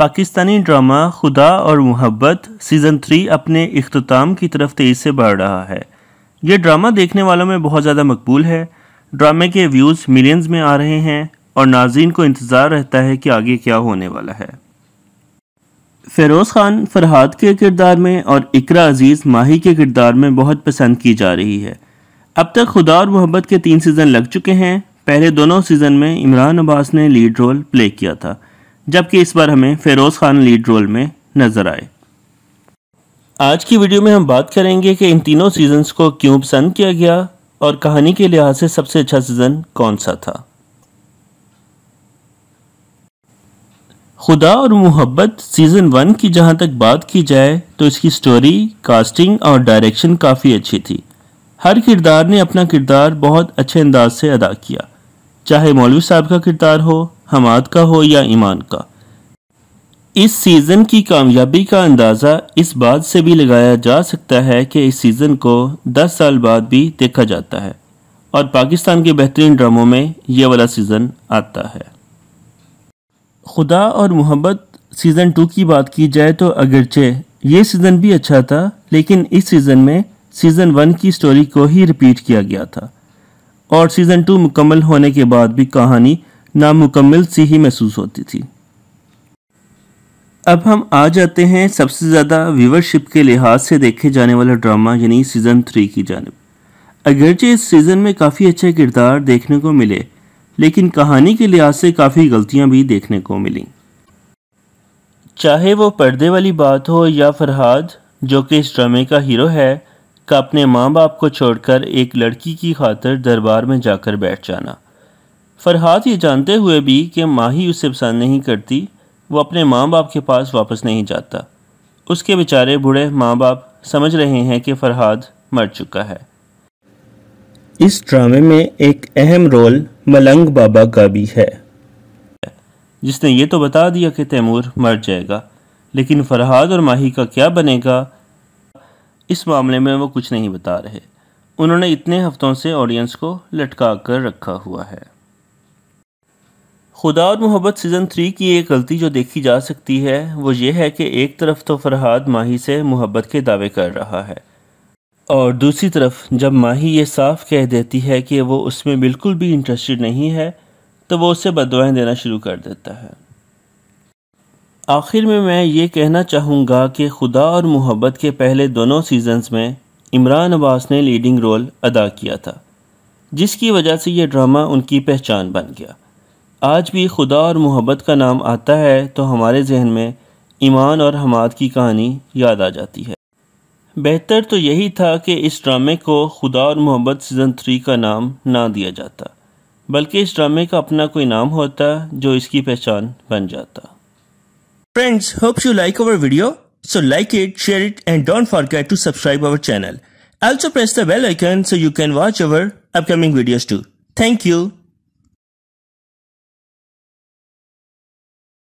Pakistani drama खुदा और मोहब्बत सीज़न थ्री अपने अख्ताम की तरफ तेज़ से बढ़ रहा है ये ड्रामा देखने वालों में बहुत ज़्यादा मकबूल है ड्रामे के व्यूज़ मिलियंस में आ रहे हैं और नाजीन को इंतज़ार रहता है कि आगे क्या होने वाला है फ़िरोज़ ख़ान फरहाद के किरदार में और इकरा अजीज़ माही के किरदार में बहुत पसंद की जा रही है अब तक खुदा और मोहब्बत के तीन सीज़न लग चुके हैं पहले दोनों सीज़न में इमरान अब्बास ने लीड रोल प्ले किया था जबकि इस बार हमें फेरोज़ खान लीड रोल में नज़र आए आज की वीडियो में हम बात करेंगे कि इन तीनों सीजन्स को क्यों पसंद किया गया और कहानी के लिहाज से सबसे अच्छा सीज़न कौन सा था खुदा और मोहब्बत सीज़न वन की जहां तक बात की जाए तो इसकी स्टोरी कास्टिंग और डायरेक्शन काफ़ी अच्छी थी हर किरदार ने अपना किरदार बहुत अच्छे अंदाज से अदा किया चाहे मौलवी साहब का किरदार हो हमाद का हो या ईमान का इस सीज़न की कामयाबी का अंदाज़ा इस बात से भी लगाया जा सकता है कि इस सीज़न को 10 साल बाद भी देखा जाता है और पाकिस्तान के बेहतरीन ड्रामों में यह वाला सीज़न आता है खुदा और मोहब्बत सीज़न टू की बात की जाए तो अगरचे ये सीज़न भी अच्छा था लेकिन इस सीज़न में सीज़न वन की स्टोरी को ही रिपीट किया गया था और सीज़न टू मुकम्मल होने के बाद भी कहानी नामुकम्मल सी ही महसूस होती थी अब हम आ जाते हैं सबसे ज़्यादा व्यूवरशिप के लिहाज से देखे जाने वाला ड्रामा यानी सीज़न थ्री की जानब अगरचे इस सीज़न में काफ़ी अच्छे किरदार देखने को मिले लेकिन कहानी के लिहाज से काफ़ी गलतियाँ भी देखने को मिली चाहे वो पर्दे वाली बात हो या फरहाद जो कि इस ड्रामे का हीरो है का अपने माँ बाप को छोड़कर एक लड़की की खातर दरबार में जाकर बैठ जाना फरहाद ये जानते हुए भी कि माही उसे पसंद नहीं करती वो अपने माँ बाप के पास वापस नहीं जाता उसके बेचारे बूढ़े माँ बाप समझ रहे हैं कि फरहाद मर चुका है इस ड्रामे में एक अहम रोल मलंग बाबा का भी है जिसने ये तो बता दिया कि तैमूर मर जाएगा लेकिन फरहाद और माही का क्या बनेगा इस मामले में वो कुछ नहीं बता रहे उन्होंने इतने हफ्तों से ऑडियंस को लटका कर रखा हुआ है खुदा और मोहब्बत सीज़न थ्री की एक गलती जो देखी जा सकती है वो ये है कि एक तरफ तो फरहाद माही से मोहब्बत के दावे कर रहा है और दूसरी तरफ जब माही ये साफ कह देती है कि वो उसमें बिल्कुल भी इंटरेस्टेड नहीं है तो वो उसे बदवाएँ देना शुरू कर देता है आखिर में मैं ये कहना चाहूँगा कि खुदा और मोहब्बत के पहले दोनों सीजन्स में इमरान अब्बास ने लीडिंग रोल अदा किया था जिसकी वजह से यह ड्रामा उनकी पहचान बन गया आज भी खुदा और मोहब्बत का नाम आता है तो हमारे जहन में ईमान और हमाद की कहानी याद आ जाती है बेहतर तो यही था कि इस ड्रामे को खुदा और मोहब्बत सीज़न थ्री का नाम ना दिया जाता बल्कि इस ड्रामे का अपना कोई नाम होता जो इसकी पहचान बन जाता friends hope you like our video so like it share it and don't forget to subscribe our channel also press the bell icon so you can watch our upcoming videos too thank you